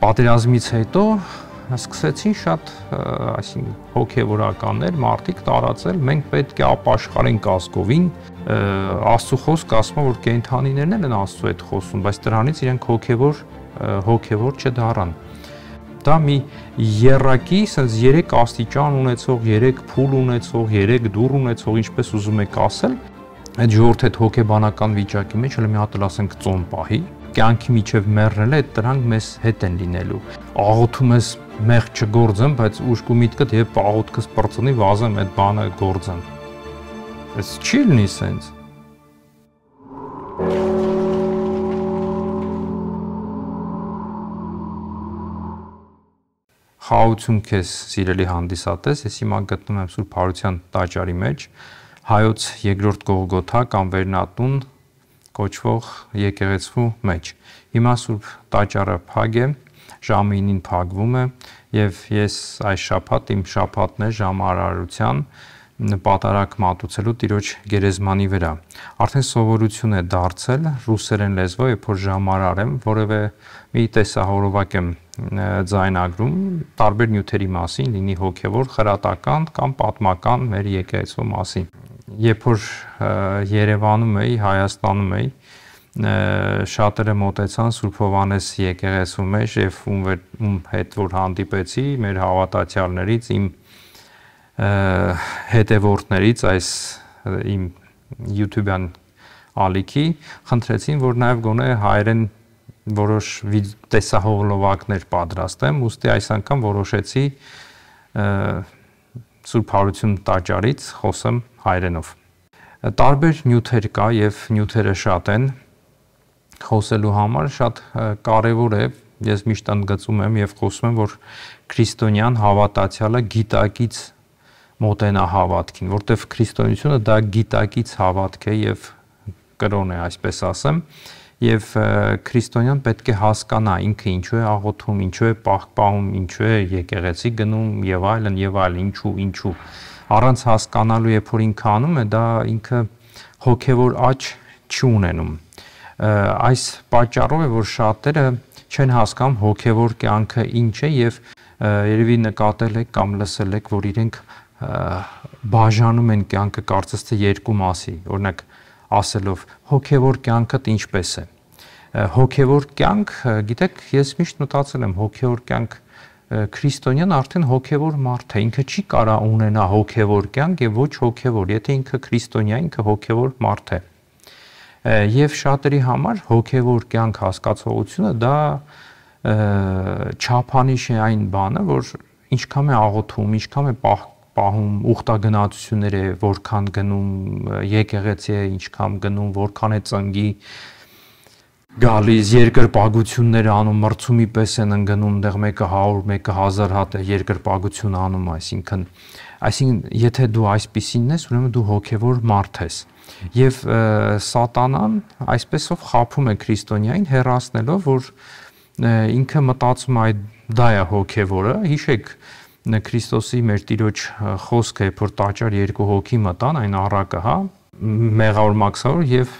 պատերազմից հետո սկսեցին շատ, այսին հոգևորականներ, մարդիկ տարածել, մենք պետք է ապաշխարենք ազգովին, Աստծո խոսքը ասում է, որ կենթանիներն են Աստծո հետ խոսում, բայց դրանից իրենք հոգևոր հոգևոր չդառան։ Դա մի երակի, ասես 3 աստիճան ունեցող, 3 փուլ ունեցող, 3 դուռ ունեցող, ինչպես ուզում եք ասել, այդ ժողովրդի հոգեբանական վիճակի մեջ հենց մի հատ էլ ասենք ծոն պահի, կյանքի միջև մեռնել է, դրանք մեզ հետ են լինելու։ Աղոթում ես մեղ չգործեմ, բայց ուշք ու միտքդ եւ աղոթքս բրծնի վազեմ այդ բանը գործեմ։ Էս չի լինի սենց։ Խաղացում քեզ սիրելի հանդիսատես, ես հիմա գտնվում եմ Սուրբ Հարության տաճարի մեջ հայոց երկրորդ Գողգոթա կամ Վերնատուն կոչվող եկեղեցու մեջ։ Հիմա Սուրբ տաճարը փակ է, ժամը 9-ին փակվում է եւ ես այս շաբաթ իմ շաբաթն է ժամարարության պատարակ մատուցելու տիրոջ գերեզմանի վրա։ Արդեն սովորություն է դարձել ռուսերեն լեզվով, երբ որ ժամարարեմ, որևէ մի տեսահորովակ եմ ձայնագրում տարբեր նյութերի մասին, լինի հոգևոր, խրատական կամ պատմական մեր եկեղեցու մասին երբ որ Երևանում էի, Հայաստանում էի, շատերը մտեցան Սուրբ Հովանես եկեղեցու մեջ եւ ում, ում հետ որ հանդիպեցի մեր հավատացյալներից իմ հետևորդներից այս իմ YouTube-յան ալիքի խնդրեցին որ նաեւ գոնե հայերեն որոշ տեսահոլովակներ պատրաստեմ ուստի այս անգամ որոշեցի և, Սուրբ Հարություն տաճարից խոսեմ հայերենով։ Տարբեր նյութեր կա եւ նյութերը շատ են խոսելու համար շատ կարեւոր է ես միշտ ընդգծում եմ եւ խոսում եմ որ քրիստոնյան հավատացյալը գիտակից մոտենա հավատքին որտեվ քրիստոնեությունը դա գիտակից հավատք է եւ կրոն է այսպես ասեմ եւ քրիստոնյան պետք է հասկանա ինքը ինչու է աղոթում, ինչու է պահպանում, ինչու է եկեղեցի գնում եւ այլն եւ այլն, ինչու, ինչու։ Առանց հասկանալու երբ որ ինքը անում է, դա ինքը հոգեվոր աճ չունենում։ Այս պատճառով է որ շատերը չեն հասկանում հոգեվոր կյանքը ինչ է եւ երևի նկատել եք կամ լսել եք, որ իրենք բաժանում են կյանքը կարծես թե երկու մասի։ Օրինակ ասելով հոգևոր կյանքդ ինչպես է։ Հոգևոր կյանք, գիտեք, ես միշտ մտածել եմ հոգևոր կյանք քրիստոնյան արդեն հոգևոր մարդ է, ինքը չի կարա ունենա հոգևոր կյանք եւ ոչ հոգևոր, եթե ինքը քրիստոնյա, ինքը հոգևոր մարդ է։ Եվ շատերի համար հոգևոր կյանք հասկացողությունը դա չափանիշ է այն բանը, որ ինչքան է աղոթում, ինչքան է պահ պահում ուխտագնացություններ է, որքան գնում եկեղեցի է, ինչքան գնում, որքան է ծնգի գալիս երկրպագություններ անում, մրցումի պես են ընկնում, դեղ մեկը 100, մեկը 1000 հատ է երկրպագություն անում, այսինքն այսինքն եթե դու այսպիսինն ես, ուրեմն դու հոգևոր մարդ ես։ Եվ սատանան այսպեսով խափում է քրիստոնյային հերացնելով, որ ինքը մտածում է այդ դա է հոգևորը։ Հիշեք, Քրիստոսի մեր Տիրոջ խոսքը, որ տաճար երկու հոգի մտան այն առակը, հա, մեղավոր մաքսավոր եւ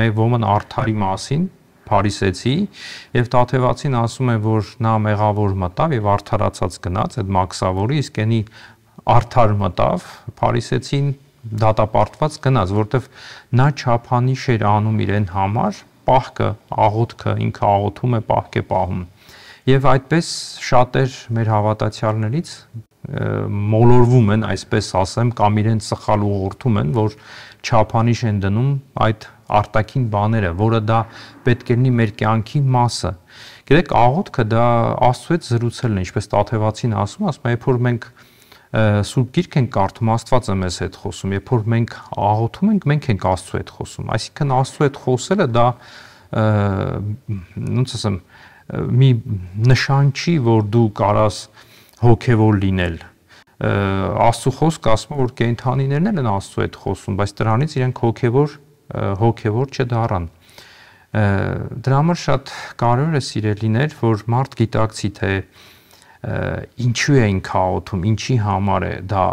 մե ոմն արթարի մասին Փարիսեցի եւ Տաթևացին ասում է, որ նա մեղավոր մտավ եւ արթարացած գնաց այդ մաքսավորի, իսկ ენი արթար մտավ Փարիսեցին դատապարտված գնաց, որտեվ նա չափանիշ էր անում իրեն համար, պահքը, աղոթքը ինքը աղոթում է, պահք է պահում Եվ այդպես շատեր մեր հավատացյալներից մոլորվում են, այսպես ասեմ, կամ իրենց սխալ ուղղորդում են, որ չափանիշ են դնում այդ արտաքին բաները, որը դա պետք է լինի մեր կյանքի մասը։ Գիտեք, աղոթքը դա Աստծոյից զրուցելն է, ինչպես Տաթևացին ասում, ասում է, երբ որ մենք Սուրբ Գիրք ենք կարդում, Աստված է մեզ հետ խոսում, երբ որ մենք աղոթում ենք, մենք ենք Աստծո հետ խոսում։ Այսինքն Աստծո հետ խոսելը դա ոնց ասեմ, մի նշան չի, որ դու կարաս հոգևոր լինել։ Աստծո խոսքը ասում որ կենթանիներն են Աստծո հետ խոսում, բայց դրանից իրենք հոգևոր հոգևոր չդառան։ Դրա համար շատ կարևոր է սիրելիներ, որ մարդ գիտակցի թե ինչու էին քաոթում, ինչի համար է դա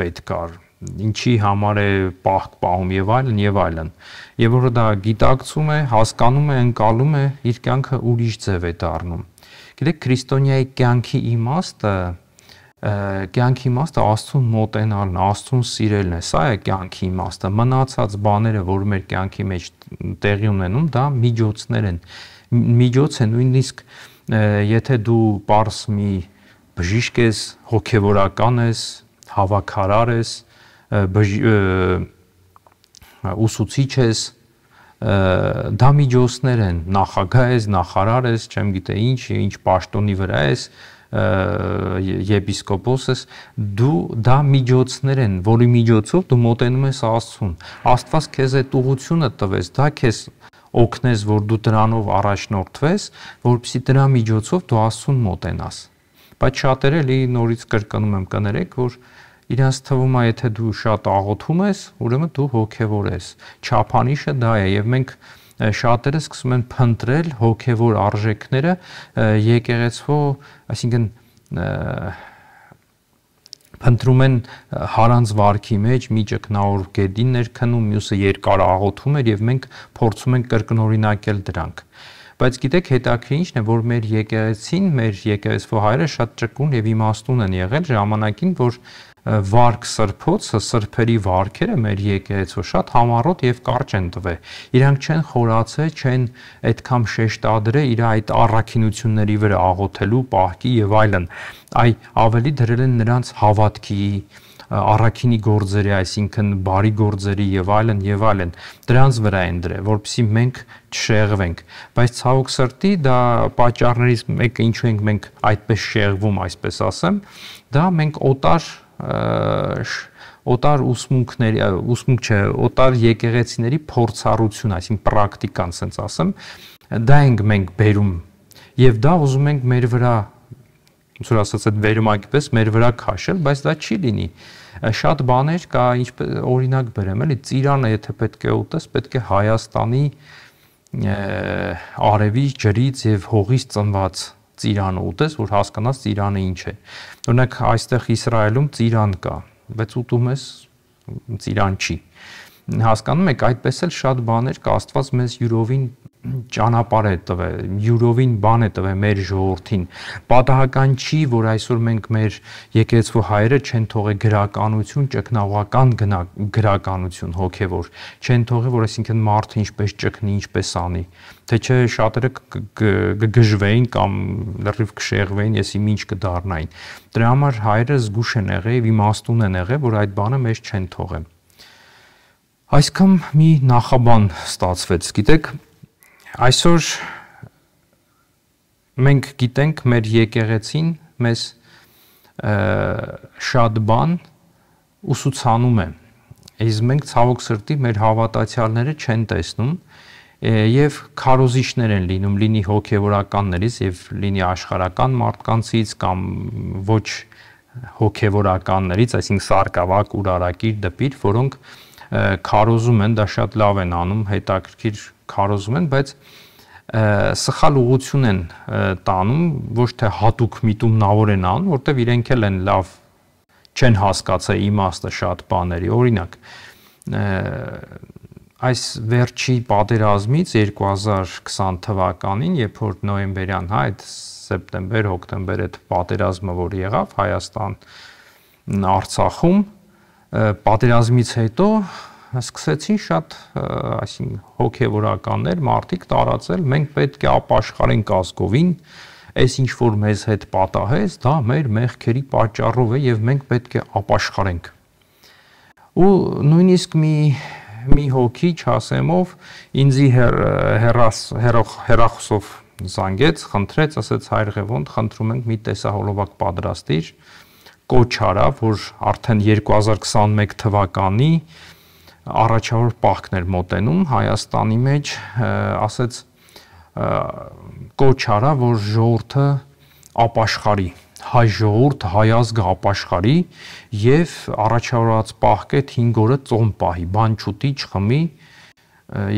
պետք կար ինչի համար է պահք պահում եւ այլն եւ այլն։ Եվ որը դա գիտակցում է, հասկանում է, ընկալում է, իր կյանքը ուրիշ ձև է դառնում։ Գիտեք, քրիստոնյայի կյանքի իմաստը կյանքի իմաստը Աստծուն մոտենալն, Աստծուն սիրելն է։ Սա է կյանքի իմաստը։ Մնացած բաները, որ մեր կյանքի մեջ տեղի ունենում, դա միջոցներ են։ Միջոց է նույնիսկ եթե դու པարս մի բժիշկ ես, հոգևորական ես, հավաքարար ես, ուսուցիչ ես, դա միջոցներ են, նախագահ ես, նախարար ես, չեմ գիտե ինչ, ինչ պաշտոնի վրա ես, եպիսկոպոսս դու դա միջոցներ են, որի միջոցով դու մոտենում ես Աստծուն։ Աստված քեզ այդ ուղությունը տվեց, դա քեզ օգնես, որ դու դրանով առաջնորդվես, որpիսի դրա միջոցով դու Աստծուն մոտենաս։ Բայց շատերը լի նորից կրկնում եմ կներեք, որ իրանց թվում է, եթե դու շատ աղոթում ես, ուրեմն դու հոգևոր ես։ Չափանիշը դա է եւ մենք շատերը սկսում են փնտրել հոգևոր արժեքները եկեղեցու, այսինքն փնտրում են հարանց վարքի մեջ միջը կնաոր գեդին ներքնում, մյուսը երկար աղոթում էր եւ մենք փորձում ենք կրկնօրինակել դրանք։ Բայց գիտեք, հետաքրքիր ինչն է, որ մեր եկեղեցին, մեր եկեղեցվո հայրը շատ ճկուն եւ իմաստուն են եղել ժամանակին, որ վարք սրբոցը, սրբերի վարքերը մեր եկեղեցու շատ համառոտ եւ կարճ են տվել։ Իրանք չեն խորացել, չեն այդքան շեշտադրել իր այդ առաքինությունների վրա աղոթելու, պահքի եւ այլն։ Այ ավելի դրել են նրանց հավատքի, առաքինի գործերը, այսինքն բարի գործերի եւ այլն եւ այլն դրանց վրա են դրել, որովհետեւ մենք չշեղվենք։ Բայց ցավոք սրտի դա պատճառներից մեկը ինչու ենք մենք այդպես շեղվում, այսպես ասեմ, դա մենք օտար օտար ուսմունքների, ուսմունք չէ, օտար եկեղեցիների փորձառություն, այսինքն պրակտիկան, ասենց ասեմ, դա ենք մենք բերում։ Եվ դա ուզում ենք մեր վրա ոնց որ ասած այդ վերումակիպես մեր վրա քաշել, բայց դա չի լինի։ Շատ բաներ կա, ինչպես օրինակ բերեմ, էլի ծիրանը, եթե պետք է ուտես, պետք է Հայաստանի արևի ջրից եւ հողից ծնված ծիրանը ուտես, որ հասկանաս ծիրանը ինչ է։ Օրինակ այստեղ Իսրայելում ծիրան կա, բայց ուտում ես ծիրան չի։ Հասկանում եք, այդպես էլ շատ բաներ կա, Աստված մեզ յուրովին ճանապարհ է տվել, յուրովին բան է տվել մեր ժողովրդին։ Պատահական չի, որ այսօր մենք մեր եկեղեցու հայրը չեն թողե գրականություն, ճգնավորական գրականություն հոգևոր, չեն թողե, որ այսինքն մարդը ինչպես ճկնի, ինչպես անի։ Թե չէ շատերը կգժվեին կամ լրիվ կշեղվեին, եսի ինչ կդառնային։ Դրա համար հայրը զգուշ են եղել, իմաստուն են եղել, որ այդ բանը մեզ չեն թողել։ Այսքան մի նախաբան ստացվեց։ Գիտեք, Այսօր մենք գիտենք մեր եկեղեցին մեզ շատ բան ուսուցանում է։ Իսկ մենք ցավոք սրտի մեր հավատացյալները չեն տեսնում եւ քարոզիչներ են լինում լինի հոգեվորականներից եւ լինի աշխարական մարդկանցից կամ ոչ հոգեվորականներից, այսինքն սարկավակ, ուրարակիր, դպիր, որոնք քարոզում են, դա շատ լավ են անում, հետաքրքիր քարոզում են, բայց սխալ ուղություն են տանում, ոչ թե հատուկ միտումնավոր են անում, որտեղ իրենք էլ են լավ չեն հասկացել իմաստը շատ բաների։ Օրինակ, այս վերջի պատերազմից 2020 թվականին, երբ որ նոյեմբերյան, հա, այդ սեպտեմբեր, հոկտեմբեր այդ պատերազմը որ եղավ Հայաստան Արցախում, պատերազմից հետո սկսեցին շատ, այսինքն հոգևորականներ, մարդիկ տարածել, մենք պետք է ապաշխարենք ազգովին, այս ինչ որ մեզ հետ պատահեց, դա մեր մեղքերի պատճառով է եւ մենք պետք է ապաշխարենք։ Ու նույնիսկ մի մի հոգի չասեմով ինձի հեր, հերաս հերող հերախոսով զանգեց, խնդրեց, ասեց հայրեվոնդ, խնդրում ենք մի տեսահոլովակ պատրաստիր, կոչ արա, որ արդեն 2021 թվականի առաջավոր պահքներ մոտենում Հայաստանի մեջ, ասեց կոչ արա, որ ժողովուրդը ապաշխարի հայ ժողովուրդ, հայ ազգը ապաշխարի եւ առաջավորած պահքետ 5 օրը ծոմ պահի, բան չուտի, չխմի։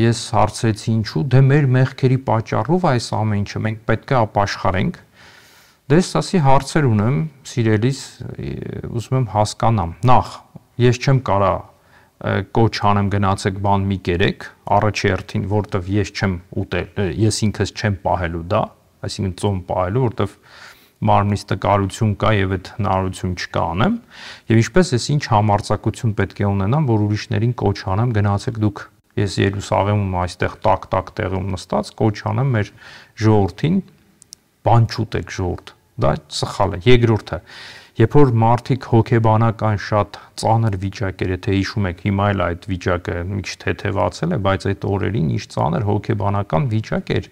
Ես հարցրեցի ինչու, դե մեր մեղքերի պատճառով այս ամեն ինչը մենք պետք է ապաշխարենք։ Դե սասի հարցեր ունեմ, սիրելիս, ուզում եմ հասկանամ։ Նախ, ես չեմ կարա կոչ անեմ գնացեք բան մի կերեք առաջի հերթին որտեվ ես չեմ ուտել ես ինքս չեմ պահելու դա այսինքն ծոմ պահելու որտեվ մարմնից տկարություն կա եւ այդ հնարություն չկա անեմ եւ ինչպես ես ինչ համարձակություն պետք է ունենամ որ ուրիշներին կոչ անեմ գնացեք դուք ես Երուսաղեմում այստեղ տակ-տակ տեղում նստած կոչ անեմ մեր ժողովրդին բան չուտեք ժողովուրդ դա սխալ է երկրորդը Երբ որ մարդիկ հոգեբանական շատ ծանր վիճակ էր, եթե հիշում եք, հիմա էլ այդ վիճակը ինչ թեթևացել է, բայց այդ օրերին ինչ ծանր հոգեբանական վիճակ էր,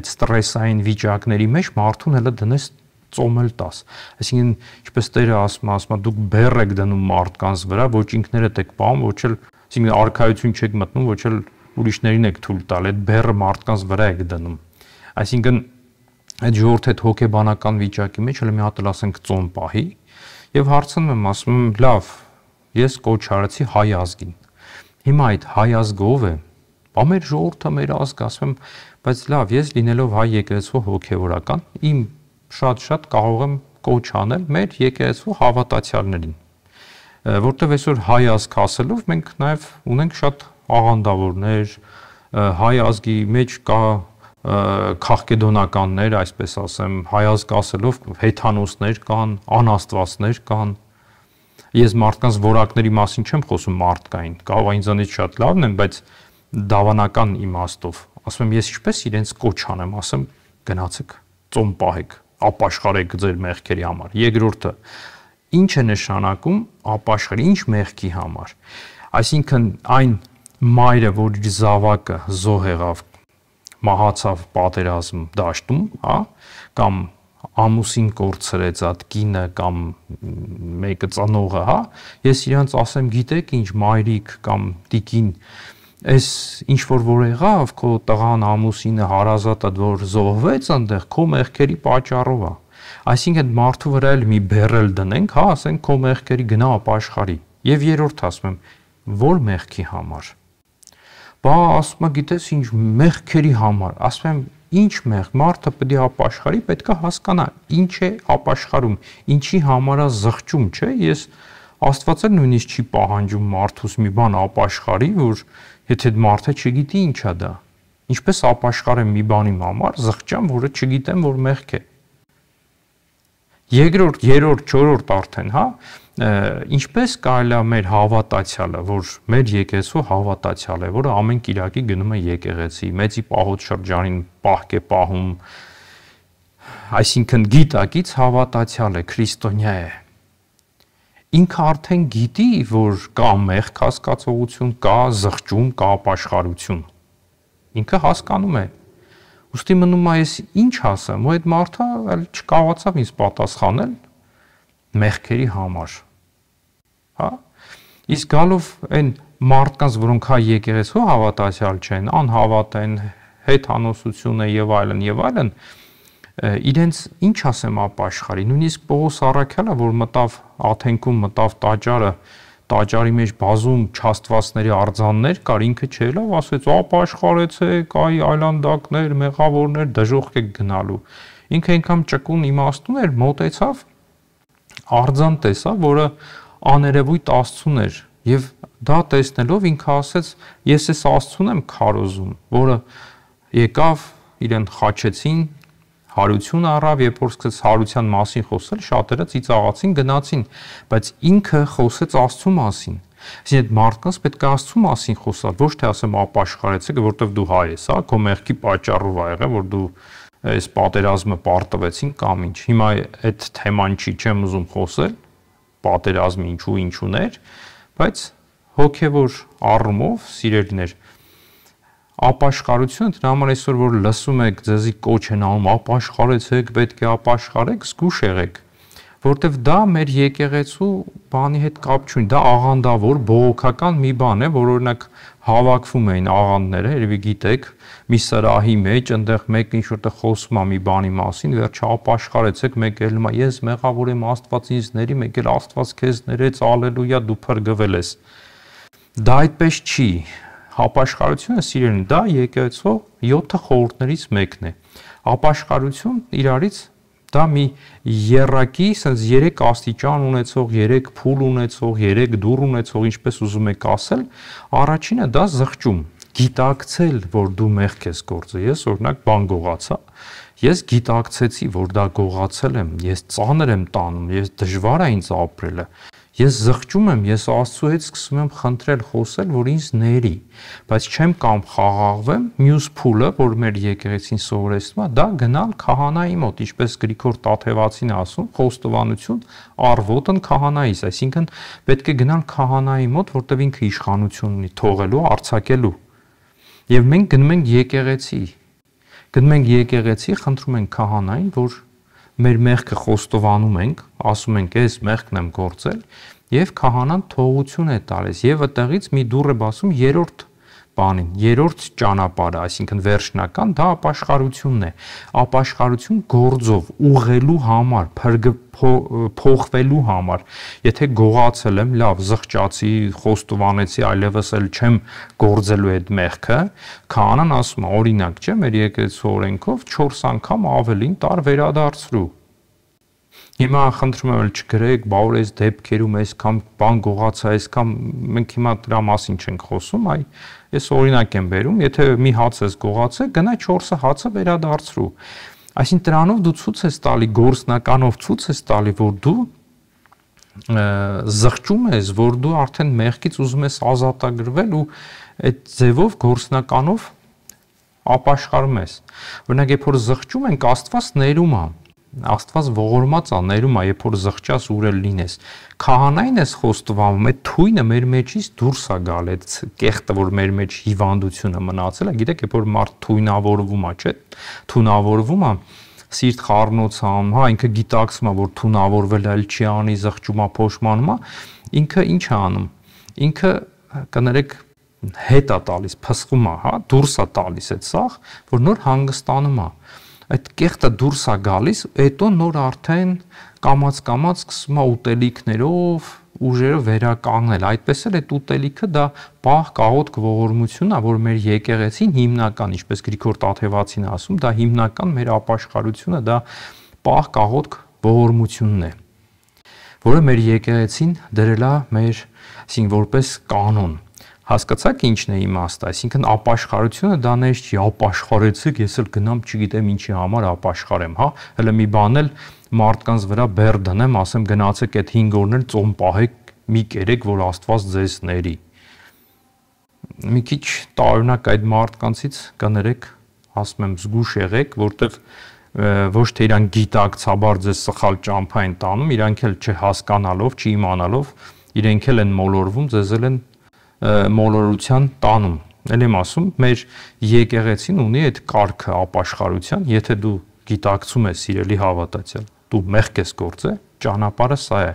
այդ ստրեսային վիճակների մեջ մարդուն հələ դնես ծոմել տաս։ Այսինքն, ինչպես Տերը ասում, ասում է, դուք բեռ եք դնում մարդկանց վրա, ոչ ինքներդ եք պահում, ոչ էլ, այսինքն արխայություն չեք մտնում, ոչ էլ ուրիշներին եք թույլ տալ, այդ բեռը մարդկանց վրա եք դնում։ Այսինքն այդ ժողովուրդ այդ հոգեբանական վիճակի մեջ հələ մի հատ էլ ասենք ծոմ պահի, եւ հարցնում եմ, ասում եմ, լավ, ես կոչ արեցի հայ ազգին։ Հիմա այդ հայ ազգը ով է։ Բա մեր ժողովուրդը մեր ազգը, ասում եմ, բայց լավ, ես լինելով հայ եկեղեցու հոգեվորական, իմ շատ-շատ կարող եմ կոչ անել մեր եկեղեցու հավատացյալներին որտեվ այսօր հայ ազգ ասելով մենք նաև ունենք շատ աղանդավորներ հայ ազգի մեջ կա քաղկեդոնականներ, այսպես ասեմ, հայազգ ասելով հեթանոսներ կան, անաստվածներ կան, ես մարդկանց որակների մասին չեմ խոսում մարդկային, կարող է ինձանից շատ լավն են, բայց դավանական իմաստով։ Ասում եմ, ես ինչպես իրենց կոչ անեմ, ասեմ, գնացեք, ծոմ պահեք, ապաշխարեք ձեր մեղքերի համար։ Երկրորդը, ինչ է նշանակում ապաշխարը, ինչ մեղքի համար։ Այսինքն այն մայրը, որ իր զավակը զոհ եղավ, մահացավ պատերազմ դաշտում, հա, կամ ամուսին կորցրեց այդ կինը կամ մեկը ծնողը, հա, ես իրանց ասեմ, գիտեք ինչ մայրիկ կամ տիկին, այս ինչ որ որ եղավ, քո տղան ամուսինը հարազատը որ զոհվեց այնտեղ քո մեղքերի պատճառով է։ Այսինքն մարդու վրա էլ մի բերել դնենք, հա, ասենք քո մեղքերի գնա ապաշխարի։ Եվ երրորդ ասում եմ, որ մեղքի համար բա ասում է գիտես ինչ մեղքերի համար ասում եմ ինչ մեղ մարդը պետք է ապաշխարի պետքա հասկանա ինչ է ապաշխարում ինչի համար է զղջում չէ ես Աստվածը նույնիսկ չի պահանջում մարդուս մի բան ապաշխարի, որ եթե մարդը չգիտի ինչա դա։ Ինչպես ապաշխարեմ մի բանի համար, զղջամ, որը չգիտեմ, որ մեղք է։ Երկրորդ, երրորդ, չորրորդ արդեն, հա, ինչպես կարելի է մեր հավատացյալը, որ մեր եկեղեցու հավատացյալ է, որը ամեն Կիրակի գնում է եկեղեցի, մեծի պահոց շրջանին պահք է պահում, այսինքն գիտակից հավատացյալ է, քրիստոնյա է։ Ինքը արդեն գիտի, որ կա մեղք հասկացողություն, կա զղջում, կա ապաշխարություն։ Ինքը հասկանում է։ Ոստի մնում է ես ինչ ասեմ, ու այդ մարդը այլ չկարողացավ ինձ պատասխանել մեղքերի համար հա իսկ գալով այն մարդկանց որոնք հա եկեղեցու հավատացյալ չեն անհավատ են հեթանոսություն է եւ այլն եւ այլն իրենց ինչ ասեմ ապաշխարի նույնիսկ Պողոս Արաքյալը որ մտավ Աթենքում մտավ տաճարը տաճարի մեջ բազում չաստվածների արձաններ կար ինքը չելով ասեց ապաշխարեցեք այ այլանդակներ մեղավորներ դժողք եք գնալու ինքը այնքան ճկուն իմաստուն էր մոտեցավ արձան տեսա որը աներևույթ Աստծուն էր եւ դա տեսնելով ինքը ասեց ես էս Աստծուն եմ քարոզում որը եկավ իրեն խաչեցին հարություն առավ երբ որ սկսեց հարության մասին խոսել շատերը ծիծաղացին գնացին բայց ինքը խոսեց Աստծո մասին Իսկ այդ մարդկանց պետք է Աստծո մասին խոսալ, ոչ թե ասեմ ապաշխարեցեք, որովհետև դու հայ ես, հա, քո մեղքի պատճառով ա եղել, որ դու այս պատերազմը պարտվեցին կամ ինչ։ Հիմա այդ թեման չի չեմ ուզում խոսել, պատերազմը ինչու ինչուն էր, բայց հոգևոր առումով սիրելիներ ապաշխարությունը դրա համար այսօր որ լսում եք ձեզի կոչ են անում ապաշխարեցեք, պետք է ապաշխարեք, զգուշ եղեք որտեվ դա մեր եկեղեցու բանի հետ կապ չունի, դա աղանդավոր, բողոքական մի բան է, որ օրինակ հավաքվում էին աղանդները, երևի գիտեք, մի սրահի մեջ, այնտեղ մեկը ինչ որտեղ խոսում է մի բանի մասին, վերջը ապաշխարեցեք, մեկ էլ մա ես մեղավոր եմ Աստված ինձ ների, մեկ էլ Աստված քեզ ներեց, ալելույա, դու փրկվել ես։ Դա այդպես չի։ Ապաշխարությունը սիրելին, դա եկեղեցու 7 խորհուրդներից մեկն է։ Ապաշխարություն իրարից Դա մի երակի, ասես 3 աստիճան ունեցող, 3 փուլ ունեցող, 3 դուռ ունեցող, ինչպես ուզում եք ասել, առաջինը դա զղջում, գիտակցել, որ դու մեղք ես գործը։ Ես օրինակ բան գողացա, ես գիտակցեցի, որ դա գողացել եմ, ես ծանր եմ տանում, ես դժվար է ինձ ապրելը, Ես զղջում եմ, ես Աստծո հետ սկսում եմ խնդրել, խոսել, որ ինձ ների, բայց չեմ կամ խաղաղվեմ մյուս փուլը, որ մեր եկեղեցին սովորեցնում է, դա գնալ քահանայի մոտ, ինչպես Գրիգոր Տաթևացին ասում, խոստովանություն արվոտն քահանայից, այսինքն պետք է գնալ քահանայի մոտ, որտեղ ինքը իշխանություն ունի թողելու, արցակելու։ Եվ մենք գնում ենք եկեղեցի։ Գնում ենք եկեղեցի, խնդրում ենք քահանային, որ մեր մեղքը խոստովանում ենք, ասում ենք, «Էս մեղքն եմ գործել» եւ քահանան թողություն է տալիս եւ այդտեղից մի դուռ է բացում երրորդ բանին։ Երրորդ ճանապարհը, այսինքն վերջնական, դա ապաշխարությունն է։ Ապաշխարություն գործով ուղղելու համար, փրկը փոխվելու համար։ Եթե գողացել եմ, լավ, զղճացի, խոստովանեցի, այլևս էլ չեմ գործելու այդ մեղքը, քանան ասում է, օրինակ, չէ, մեր եկեղեցու օրենքով 4 անգամ ավելին տար վերադարձրու։ Հիմա խնդրում եմ չգրեք, բա որ այս դեպքերում այս կամ բան գողացա, այս կամ մենք հիմա դրա մասին չենք խոսում, այ Ես օրինակ եմ վերում, եթե մի հաց ես գողացել, գնա 4-ը հացը վերադարձրու։ Այսինքն դրանով դու ցույց ես տալի գործնականով ցույց ես տալի, որ դու զղջում ես, որ դու արդեն մեղքից ուզում ես ազատագրվել ու այդ ձևով գործնականով ապաշխարում ես։ Օրինակ, երբ որ զղջում ենք, Աստված ներում է։ ներ Աստված ողորմած է, ներում է, երբ որ զղճաս ուրել լինես։ Քահանային ես խոստովանում, այդ թույնը մեր մեջից դուրս է գալ, այդ կեղտը, որ մեր մեջ հիվանդությունը մնացել է, գիտեք, երբ որ մարդ թույնավորվում է, չէ՞, թունավորվում է, սիրտ խառնոցամ, հա, ինքը գիտակցում է, որ թունավորվել այլ չի անի, զղճում է, փոշմանում է, ինքը ինչ է անում։ Ինքը կներեք հետ է տալիս, փսխում է, հա, դուրս է տալիս այդ սաղ, որ նոր հանգստանում է։ հա, այդ կեղտը դուրս է գալիս, հետո նոր արդեն կամած-կամած սկսում է ուտելիքներով ուժերը վերականգնել։ Այդպես էլ այդ ուտելիքը դա բահ կաղոտք ողորմությունն է, որ մեր եկեղեցին հիմնական, ինչպես Գրիգոր Տաթևացին ասում, դա հիմնական մեր ապաշխարությունը դա բահ կաղոտք ողորմությունն է, որը մեր եկեղեցին դրելա մեր, ասին որպես կանոն Հասկացաք ինչն է իմաստը, այսինքն ապաշխարությունը դա նես չի, ապաշխարեցեք, ես էլ գնամ չգիտեմ ինչի համար ապաշխարեմ, հա, հələ մի բան էլ մարդկանց վրա բեր դնեմ, ասեմ գնացեք այդ 5 օրն էլ ծոմ պահեք, մի կերեք, որ Աստված ձեզ ների։ Մի քիչ տարօրինակ այդ մարդկանցից կներեք, ասում եմ, զգուշ եղեք, որտեղ ոչ թե իրան գիտակցաբար ձեզ սխալ ճամփա են տանում, իրանք էլ չհասկանալով, չիմանալով, իրենք էլ են մոլորվում, ձեզ էլ են մոլորության տանում։ Էլ եմ ասում, մեր եկեղեցին ունի այդ կարգը ապաշխարության, եթե դու գիտակցում ես սիրելի հավատացյալ, դու մեղք ես գործե, ճանապարհը սա է։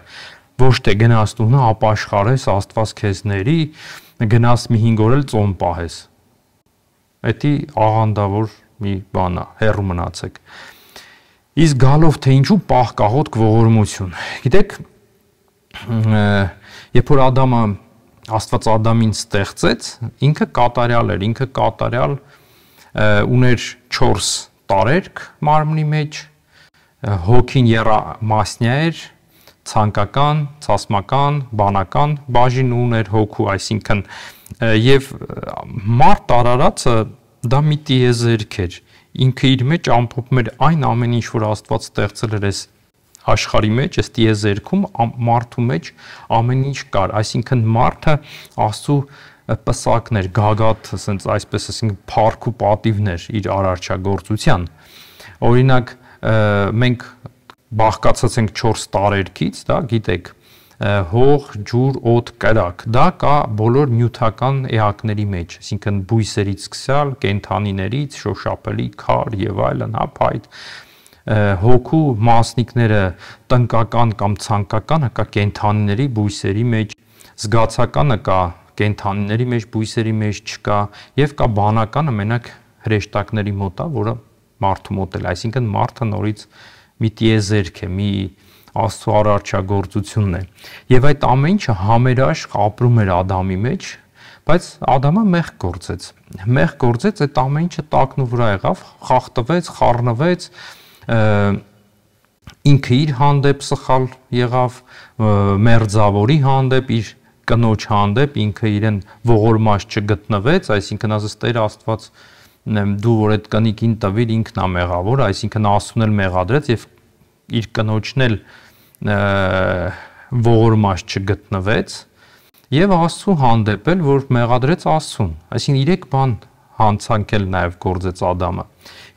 Ոչ թե գնաս տունը ապաշխարես Աստված քեզների, գնաս մի 5 օր էլ ծոմ պահես։ Էդի աղանդավոր մի բան է, հեռու մնացեք։ Իս գալով թե ինչու պահ կաղոտ ողորմություն։ Գիտեք, երբ որ Ադամը Աստված Ադամին ստեղծեց, ինքը կատարյալ էր, ինքը կատարյալ ուներ 4 տարերք մարմնի մեջ, հոգին երամասնյա էր, ցանկական, ցասմական, բանական բաժին ուներ հոգու, այսինքն եւ մարդ արարածը դա մի տիեզերք էր։ Ինքը իր մեջ ամփոփում էր այն ամեն ինչ, որ Աստված ստեղծել էր այս աշխարի մեջ, ըստ եզերքում մարդու մեջ ամեն ինչ կար, այսինքն մարդը աստու պսակներ, գագաթ, ասենց այսպես ասենք, փառք ու պատիվներ իր արարչագործության։ Օրինակ մենք բաղկացած ենք 4 տարերքից, դա գիտեք, հող, ջուր, օդ, կրակ։ Դա կա բոլոր նյութական էակների մեջ, այսինքն բույսերից սկսալ, կենթանիներից, շոշափելի, քար եւ այլն, հա, փայտ։ այլ, հոգու մասնիկները տնկական կամ ցանկականը հա, կա կենթանիների բույսերի մեջ, զգացականը կա կենթանիների մեջ, բույսերի մեջ չկա եւ կա բանականը մենակ հրեշտակների մոտա, որը մարդու մոտ էլ, այսինքն մարդը նորից մի տիեզերք է, մի աստծո արարչագործությունն է։ Եվ այդ ամեն ինչը համերաշխ ապրում էր Ադամի մեջ, բայց Ադամը մեղ գործեց։ Մեղ գործեց այդ ամեն ինչը տակնու վրա եղավ, խախտվեց, խառնվեց, խառնվեց ինքը իր հանդեպ սխալ եղավ, մերձավորի հանդեպ իր կնոջ հանդեպ ինքը իրեն ողորմած չգտնվեց, այսինքն ասես Տեր Աստված դու որ այդ կնիկին տվիր ինքն է մեղավոր, այսինքն Աստուն էլ մեղադրեց եւ իր կնոջն էլ ողորմած չգտնվեց եւ Աստու հանդեպ էլ որ մեղադրեց Աստուն։ Այսինքն իրեք բան հանցանքել նաեւ գործեց Ադամը։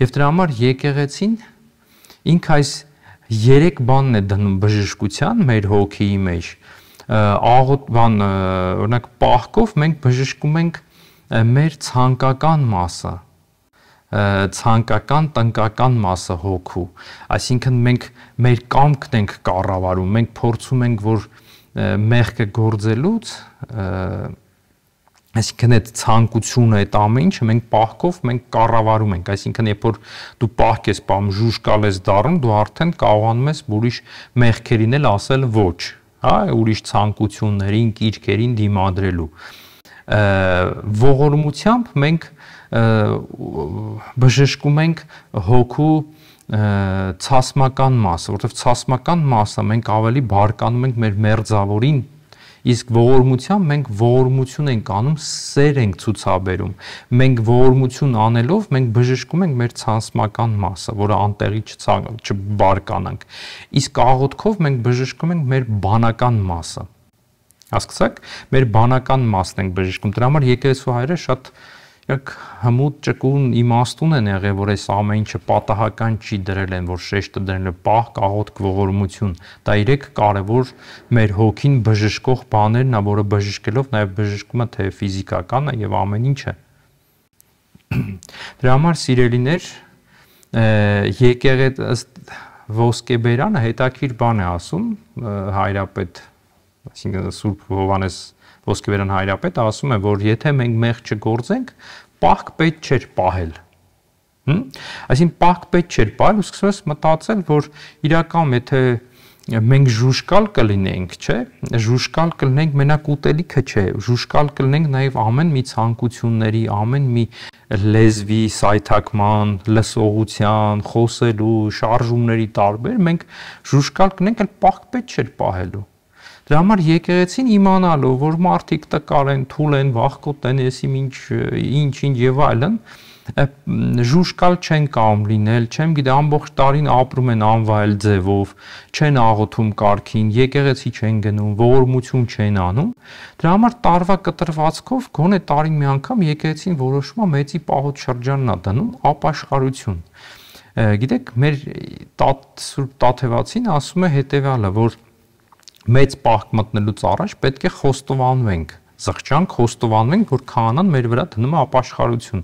Եվ դրա համար եկեղեցին եկ ինք այս երեք բանն է դնում բժշկության մեր հոգիի մեջ աղոտ բան օրինակ պահկով մենք բժշկում ենք մեր ցանկական մասը ցանկական տնկական մասը հոգու այսինքն մենք մեր կամքն ենք կառավարում մենք փորձում ենք որ մեղքը գործելուց և, այսինքն այդ ցանկությունը, այդ ամեն ինչը մենք պահկով մենք կառավարում ենք, այսինքն երբ որ դու պահկես, բամ ժուժկալ ես դառնում, դու արդեն կարողանում ես ուրիշ մեղքերին էլ ասել ոչ, հա, ուրիշ ցանկություններին, կիրքերին դիմադրելու։ Ողորմությամբ մենք բժշկում ենք հոգու ցասմական մասը, որովհետև ցասմական մասը մենք ավելի բարկանում ենք մեր մերձավորին մեր Իսկ ողորմությամբ մենք ողորմություն ենք անում, սեր ենք ցուցաբերում։ Մենք ողորմություն անելով մենք բժշկում ենք մեր ցանսմական մասը, որը անտեղի չբարկանանք։ Իսկ աղոթքով մենք բժշկում ենք մեր բանական մասը։ Հասկացաք, մեր բանական մասն ենք բժշկում։ Դրա համար եկեղեցու հայրը շատ Իք հմուտ ճկուն իմաստուն են եղել, որ այս ամեն ինչը պատահական չի դրել են, որ շեշտը դրել է պահ, կաղոտք, ողորմություն։ Դա իրեք կարևոր մեր հոգին բժշկող բաներն է, որը բժշկելով նաև բժշկումը թե ֆիզիկականը եւ ամեն ինչը։ Դրա համար սիրելիներ, եկեղետ ըստ ոսկեբերանը հետաքրիր բան է ասում հայրապետ, այսինքն Սուրբ Հովանես ոսկեվերան հայրապետը ասում է, որ եթե մենք մեղ չգործենք, պահք պետք չէր պահել։ Հմ։ Այսինքն պահք պետք չէր պահել, ու սկսում ես մտածել, որ իրական եթե մենք ժուշկալ կլինենք, չէ՞։ Ժուշկալ կլինենք մենակ ուտելիքը չէ, ժուշկալ կլինենք նաև ամեն մի ցանկությունների, ամեն մի լեզվի սայթակման, լսողության, խոսելու, շարժումների տարբեր, մենք ժուշկալ կլինենք, այլ պահք պետք չէր պահելու։ Դրա համար եկեղեցին իմանալու, որ մարդիկ տկար են, թուլ են, վախկոտ են, եսի ինչ ինչ ինչ եւ այլն, ժուշկալ չեն կարող լինել, չեմ գիտե ամբողջ տարին ապրում են անվայել ձևով, չեն աղոթում կարքին, եկեղեցի չեն գնում, ողորմություն չեն անում։ Դրա համար տարվա կտրվածքով գոնե տարին մի անգամ եկեղեցին որոշումա մեծի պահոց շրջանն է դնում ապաշխարություն։ Գիտեք, մեր տատ Սուրբ Տաթևացին ասում է հետեւյալը, որ մեծ պահք մտնելուց առաջ պետք է խոստովանվենք զղջանք հոստովանվենք, որ քահանան մեր վրա դնում է ապաշխարություն։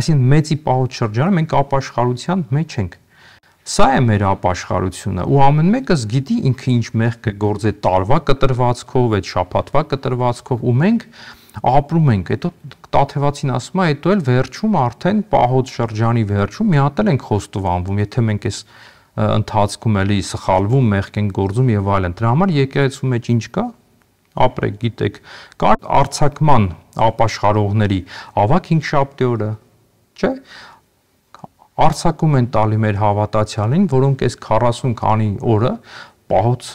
Այսինքն մեծի պահոց շրջանը մենք ապաշխարության մեջ ենք։ Սա է մեր ապաշխարությունը ու ամեն մեկս գիտի ինքը ինչ մեղ կգործե տարվա կտրվածքով, այդ շապատվա կտրվածքով ու մենք ապրում ենք։ Հետո տաթևացին ասում է, հետո էլ վերջում արդեն պահոց շրջանի վերջում մի հատ ենք խոստովանվում, եթե մենք այս ընթացքում էլի սխալվում, մեղք են գործում եւ այլն։ Դրա համար եկեղեցու մեջ ինչ կա, ապրեք, գիտեք, կա արցակման ապաշխարողների ավակ 5 շաբթի օրը, չէ՞։ Արցակում են տալի մեր հավատացյալին, որոնք այս 40 քանի օրը պահոց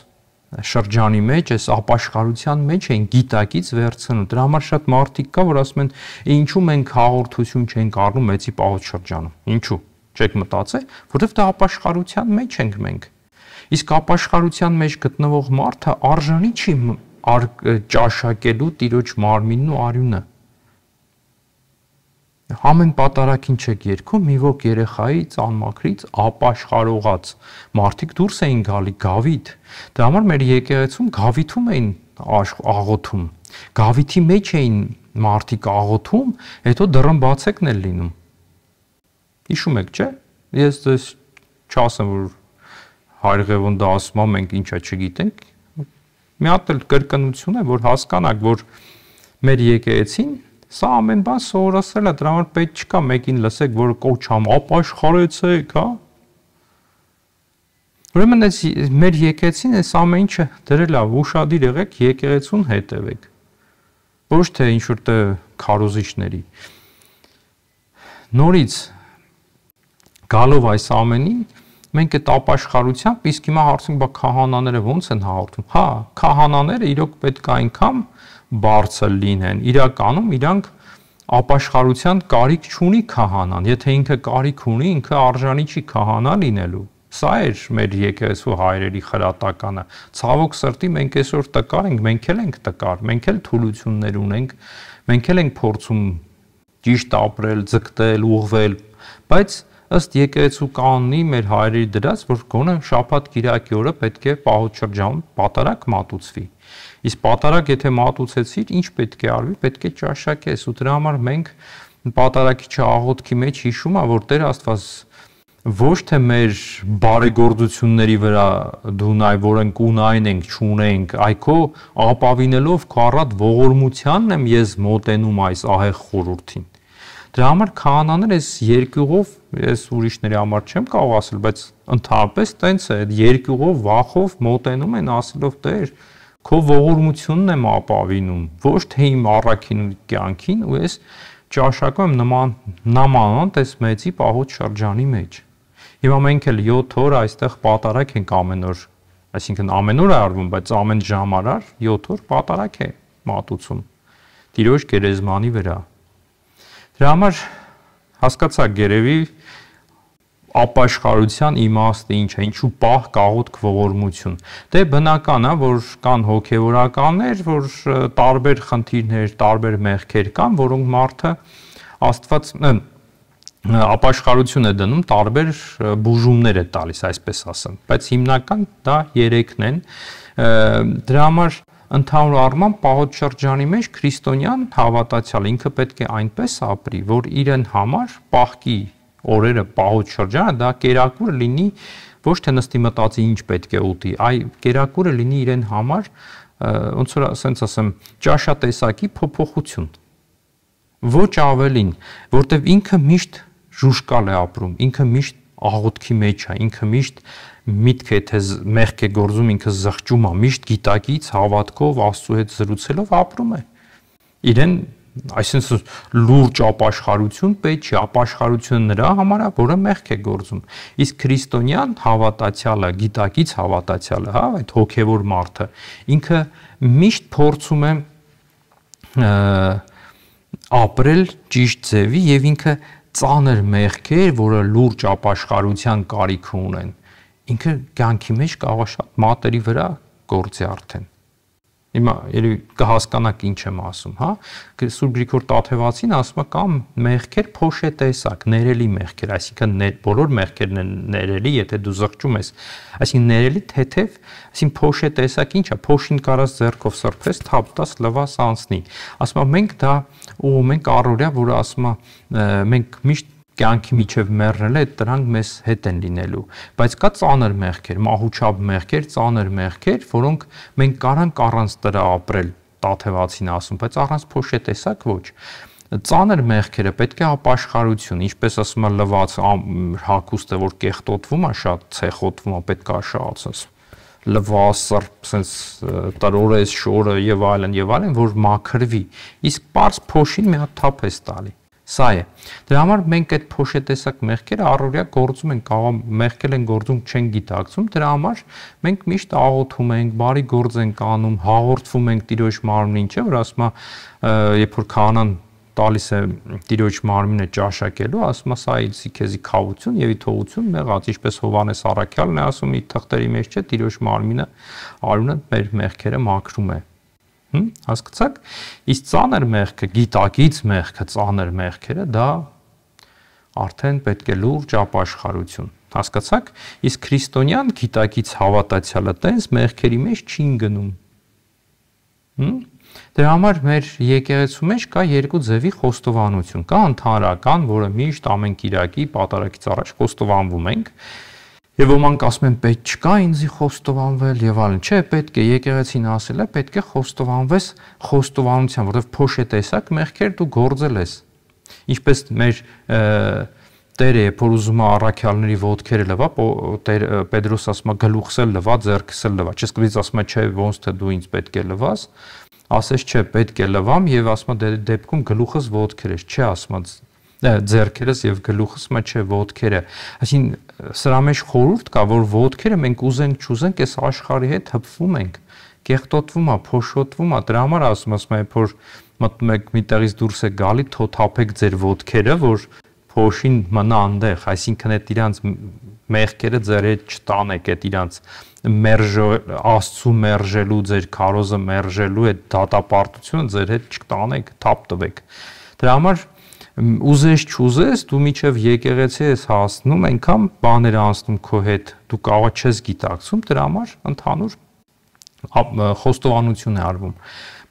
շրջանի մեջ, այս ապաշխարության մեջ են գիտակից վերցնում։ Դրա համար շատ մարդիկ կա, որ ասում են, ինչու մենք հաղորդություն չենք առնում մեծի պահոց շրջանում։ Ինչու՞ չեք մտածել, որովհետև դա ապաշխարության մեջ ենք մենք։ Իսկ ապաշխարության մեջ գտնվող մարդը արժանի չի ճաշակելու տիրոջ մարմինն ու արյունը։ Համեն պատարակին չեք երկում, մի ոք երեխայից, անմաքրից, ապաշխարողած մարդիկ դուրս էին գալի գավիթ։ Դա համար մեր եկեղեցում գավիթում էին աղոթում։ Գավիթի մեջ էին մարդիկ աղոթում, հետո դռն բացեկն էր լինում։ Հիշում եք, չէ՞։ Ես դες չասեմ, որ Հայրեգևոն դա ասում է, մենք ինչա չգիտենք։ Մի հատ էլ կրկնություն է, որ հասկանաք, որ մեր եկեղեցին սա ամեն բան սովորասել է, դրա համար պետք չկա մեկին լսեք, որ կոչամ, ապաշխարեցեք, հա։ Ուրեմն այս մեր եկեղեցին այս ամեն ինչը դրել է, ուրشادիր եղեք, եկեղեցուն հետևեք։ Ոչ թե ինչ որտեղ քարոզիչների։ Նորից գալով այս ամենին մենք այդ ապաշխարությամբ իսկ հիմա հարցում բա քահանաները ո՞նց են հաղորդում։ Հա, քահանաները իրոք պետք է այնքան բարձր լինեն։ Իրականում իրանք ապաշխարության կարիք չունի քահանան։ Եթե ինքը կարիք ունի, ինքը արժանի չի քահանա լինելու։ Սա էր մեր եկեղեցու հայրերի խրատականը։ Ցավոք սրտի մենք այսօր տկար ենք, մենք էլ ենք տկար, մենք էլ թուլություններ ունենք, մենք էլ ենք փորձում ճիշտ ապրել, ձգտել, ուղվել, բայց ըստ եկեղեցու կանոնի մեր հայրերի դրած, որ գոնե շաբաթ կիրակի օրը պետք է պահոց շրջանում պատարակ մատուցվի։ Իսկ պատարակ եթե մատուցեցիր, ինչ պետք է արվի, պետք է ճաշակես, ու դրա համար մենք պատարակի չաղոտքի մեջ հիշում ա, որ Տեր Աստված ոչ թե մեր բարեգործությունների վրա դու նայ որենք ունայն ենք, չունենք, այ քո ապավինելով քո առատ ողորմությանն եմ ես մոտենում այս ահեղ խորհրդին։ Դրա դե համար քահանաներ այս երկյուղով, ես ուրիշների համար չեմ կարող ասել, բայց ընդհանրապես տենց է, այդ երկյուղով վախով մոտենում են ասելով՝ «Տեր, քո ողորմությունն եմ ապավինում, ոչ թե իմ առաքին կյանքին ու ես ճաշակում եմ նման նամանանտ այս մեծի պահոց շրջանի մեջ»։ Հիմա մենք էլ 7 օր այստեղ պատարակ ենք ամեն օր, այսինքն ամեն օր է արվում, բայց ամեն ժամարար 7 օր պատարակ է մատուցում։ Տիրոջ գերեզմանի վրա Դրա համար հասկացա գերեւի ապաշխարության իմաստը ինչ է, ինչու պահ կաղոտք ողորմություն։ Դե բնական է, որ կան հոգևորականներ, որ տարբեր խնդիրներ, տարբեր մեղքեր կան, որոնք մարդը Աստված ապաշխարություն է դնում, տարբեր բուժումներ է տալիս, այսպես ասեմ, բայց հիմնական դա 3-ն են։ Դրա համար ընդհանուր առմամբ պահոց շրջանի մեջ քրիստոնյան հավատացյալ ինքը պետք է այնպես ապրի, որ իրեն համար պահքի օրերը պահոց շրջանը դա կերակուր լինի ոչ թե նստի մտածի ինչ պետք է ուտի, այլ կերակուրը լինի իրեն համար ոնց որ ասենց ասեմ ճաշատեսակի փոփոխություն։ Ոչ ավելին, որտեվ ինքը միշտ ժուշկալ է ապրում, ինքը միշտ աղոթքի մեջ է, ինքը միշտ միտքը եթե մեղք է գործում ինքը զղջում է միշտ գիտակից հավատքով աստծո հետ զրուցելով ապրում է իրեն այսինքն լուրջ ապաշխարություն պետք չի ապաշխարությունը նրա համար է որը մեղք է գործում իսկ քրիստոնյան հավատացյալը գիտակից հավատացյալը հա այդ հոգևոր մարդը ինքը միշտ փորձում է ապրել ճիշտ ձևի եւ ինքը ծանր մեղքեր, որը լուրջ ապաշխարության կարիք ունեն ինքը կյանքի մեջ կարող է շատ մատերի վրա գործի արդեն։ Հիմա երևի կհասկանաք ինչ եմ ասում, հա։ Սուրբ Գրիգոր Տաթևացին ասում է կամ մեղքեր փոշետեսակ, ներելի մեղքեր, այսինքն ներ, բոլոր մեղքերն են ներելի, եթե դու զղջում ես։ Այսինքն ներելի թեթև, այսինքն փոշետեսակ ի՞նչ է, փոշին կարած ձեռքով սրբես, թափտաս լվաս անցնի։ Ասում է մենք դա ու մենք առօրյա, որ ասում է մենք միշտ կյանքի միջև մեռնելը այդ դրանք մեզ հետ են լինելու բայց կա ծանր մեղքեր մահուչապ մեղքեր ծանր մեղքեր որոնք մենք կարանք առանց դրա ապրել տաթևացին ասում բայց առանց փոշե տեսակ ոչ ծանր մեղքերը պետք է ապաշխարություն, ինչպես ասում են լված հակուստը, որ կեղտոտվում է, շատ ցեխոտվում է, պետք է աշացած լվաս, սենց տրորես, շորը եւ այլն եւ այլն, որ մաքրվի։ Իսկ པարս փոշին մի հատ թափ է տալի։ Սա է։ Դրա համար մենք այդ փոշետեսակ մեղքերը առօրյա գործում ենք, կամ մեղքել են գործում չեն գիտակցում, դրա համար մենք միշտ աղոթում ենք, բարի գործ ենք անում, հաղորդվում ենք Տիրոջ մարմնին, չէ՞ որ ասում է, երբ որ քահանան տալիս է Տիրոջ մարմինը ճաշակելու, ասում է, սա իլսի քեզի խավություն եւ իթողություն մեղած, ինչպես Հովանես Արաքյալն է ասում, ի թղթերի մեջ չէ Տիրոջ մարմինը արունը մեր մեղքերը մաքրում է։ մա Հմ, հասկացաք։ Իսկ ծանր մեղքը, գիտակից մեղքը, ծանր մեղքերը դա արդեն պետք է լուրջ ապաշխարություն։ Հասկացաք։ Իսկ քրիստոնյան գիտակից հավատացյալը տենց մեղքերի մեջ չի ընկնում։ Հմ։ Դրա դե համար մեր եկեղեցու մեջ կա երկու ձևի խոստովանություն։ Կա ընդհանրական, որը միշտ ամեն Կիրակի պատարակից առաջ խոստովանվում ենք, Եվ ոմանք ասում են պետք չկա ինձի խոստովանվել եւ այլն։ Չէ, պետք է եկեղեցին ասել է, պետք է խոստովանվես խոստովանությամբ, որովհետեւ փոշե տեսակ մեղքեր դու գործել ես։ Ինչպես մեր Տերը, որ ուզում է առաքյալների ոդքերը լվա, Տեր Պետրոս ասում է գլուխսել լվա, ձեռքսել լվա։ Չէ, սկզբից ասում է չէ, ոնց թե դու ինձ պետք է լվաս, ասես չէ, պետք է լվամ եւ ասում է «Դե-, դեպքում գլուխս ոդքերես, չէ, ասում է ձերքերս եւ գլուխս մա չէ ոդքերը այսինքն սրա մեջ խորուրդ կա որ ոդքերը մենք ուզենք չուզենք այս աշխարհի հետ հպվում ենք կեղտոտվում է փոշոտվում է դրա համար ասում ասում եմ որ մտնում եք միտեղից դուրս է գալի թոթափեք ձեր ոդքերը որ փոշին մնա այնտեղ այսինքն այդ իրանց մեղքերը ձեր հետ չտանեք այդ իրանց մերժը աստծու մերժելու ձեր քարոզը մերժելու այդ դատապարտությունը ձեր հետ չտանեք թափ տվեք դրա համար ուզես չուզես դու միչև եկեղեցի ես հասնում, այնքան բաներ անցնում քո հետ, դու կարող չես գիտակցում, դրա համար ընդհանուր խոստովանություն է արվում։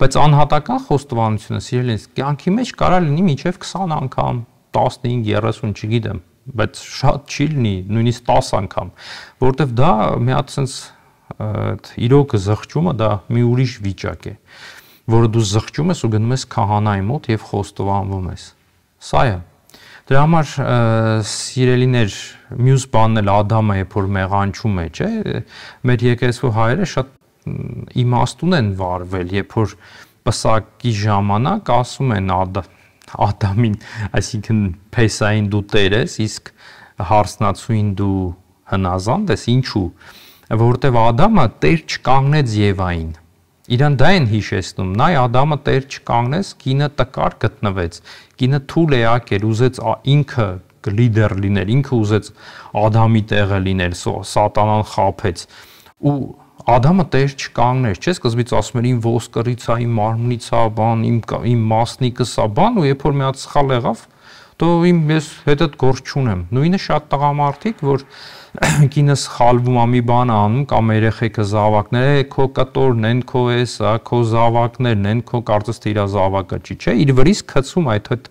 Բայց անհատական խոստովանությունը իրենից կյանքի մեջ կարա լինի միչև 20 անգամ, 15-30, չգիտեմ, բայց շատ չի լինի, նույնիսկ 10 անգամ, որովհետև դա մի հատ sense իրոք զղջումը դա մի ուրիշ վիճակ է, որը դու զղջում ես ու գնում ես քահանայի մոտ եւ խոստովանվում ես։ Սա է։ Դրա համար սիրելիներ, մյուս բանն էլ Ադամը, երբ որ մեղանչում է, չէ՞, մեր եկեսու հայրը շատ իմաստուն են վարվել, երբ որ պսակի ժամանակ ասում են Ադա, Ադամին, այսինքն փեսային դու տեր ես, իսկ հարսնացուին դու հնազանդ ես, ինչու՞։ Որտեվ Ադամը տեր չկանգնեց Եվային Իրան դա են հիշեցնում։ Նայ Ադամը Տեր չկանգնեց, կինը տկար գտնվեց։ Կինը թուլ էակ էր, ուզեց ինքը լիդեր լինել, ինքը ուզեց Ադամի տեղը լինել, սատանան խափեց։ Ու Ադամը Տեր չկանգներ, չէ՞, սկզբից ասում էր իմ ոսկրից է, իմ մարմնից է, բան, իմ իմ մասնիկս է, բան, ու երբ որ միած սխալ եղավ, դու իմ ես հետդ գործ չունեմ։ Նույնը շատ տղամարդիկ, որ կինս խալվում է մի բան անում կամ երեխեքը զավակներ է քո կտորն են քո էսա քո զավակներն են քո կարծես թե իր զավակը չի չէ իր վրից քցում այդ այդ